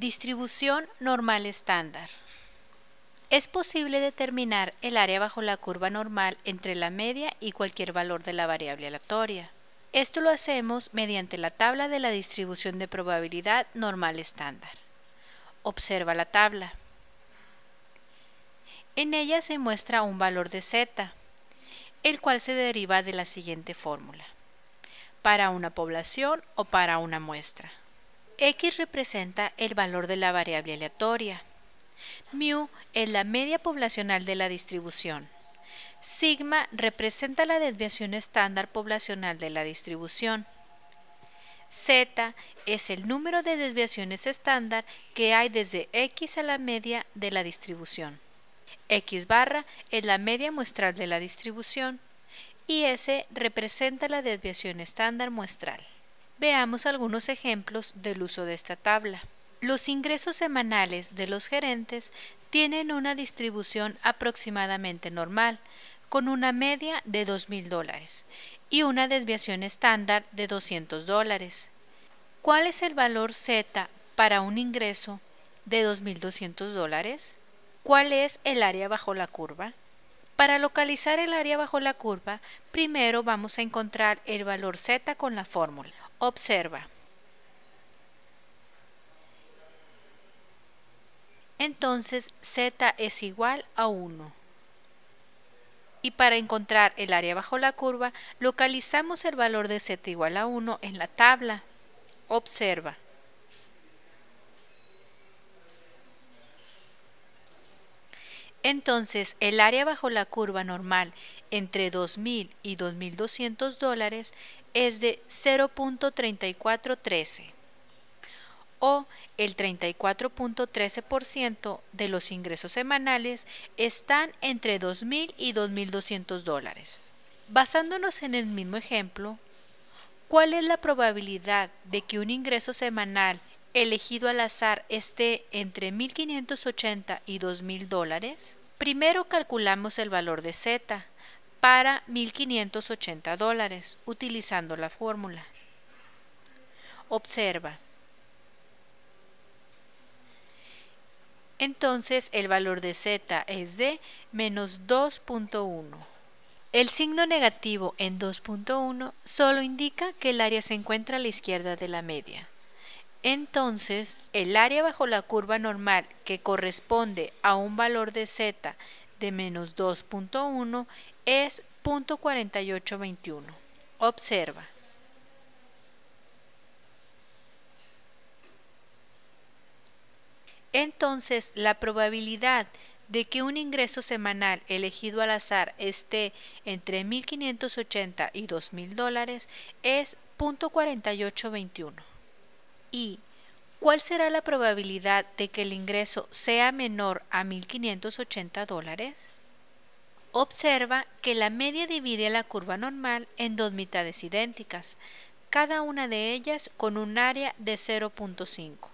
Distribución normal estándar. Es posible determinar el área bajo la curva normal entre la media y cualquier valor de la variable aleatoria. Esto lo hacemos mediante la tabla de la distribución de probabilidad normal estándar. Observa la tabla. En ella se muestra un valor de z, el cual se deriva de la siguiente fórmula. Para una población o para una muestra. X representa el valor de la variable aleatoria. Mu es la media poblacional de la distribución. Sigma representa la desviación estándar poblacional de la distribución. Z es el número de desviaciones estándar que hay desde X a la media de la distribución. X barra es la media muestral de la distribución y S representa la desviación estándar muestral. Veamos algunos ejemplos del uso de esta tabla. Los ingresos semanales de los gerentes tienen una distribución aproximadamente normal, con una media de 2.000 dólares y una desviación estándar de 200 dólares. ¿Cuál es el valor Z para un ingreso de 2.200 dólares? ¿Cuál es el área bajo la curva? Para localizar el área bajo la curva, primero vamos a encontrar el valor Z con la fórmula. Observa. Entonces z es igual a 1. Y para encontrar el área bajo la curva, localizamos el valor de z igual a 1 en la tabla. Observa. Entonces, el área bajo la curva normal entre 2.000 y 2.200 dólares es de 0.3413 o el 34.13% de los ingresos semanales están entre 2.000 y 2.200 dólares. Basándonos en el mismo ejemplo, ¿cuál es la probabilidad de que un ingreso semanal elegido al azar esté entre 1.580 y 2.000 dólares, primero calculamos el valor de Z para 1.580 dólares utilizando la fórmula. Observa. Entonces el valor de Z es de menos 2.1. El signo negativo en 2.1 solo indica que el área se encuentra a la izquierda de la media. Entonces, el área bajo la curva normal que corresponde a un valor de z de menos 2.1 es 0.4821. Observa. Entonces, la probabilidad de que un ingreso semanal elegido al azar esté entre 1.580 y 2.000 dólares es 0.4821 y ¿cuál será la probabilidad de que el ingreso sea menor a 1.580 dólares? Observa que la media divide la curva normal en dos mitades idénticas, cada una de ellas con un área de 0.5.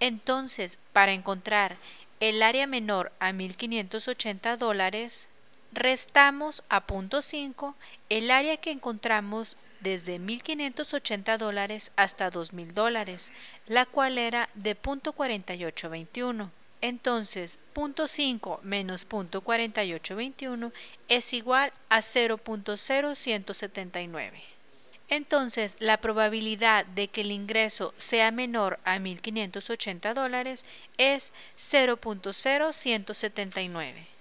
Entonces, para encontrar el área menor a 1.580 dólares, restamos a punto el área que encontramos desde 1.580 dólares hasta 2.000 dólares, la cual era de .4821. Entonces, .5 menos .4821 es igual a 0.0179. Entonces, la probabilidad de que el ingreso sea menor a 1.580 dólares es 0.0179.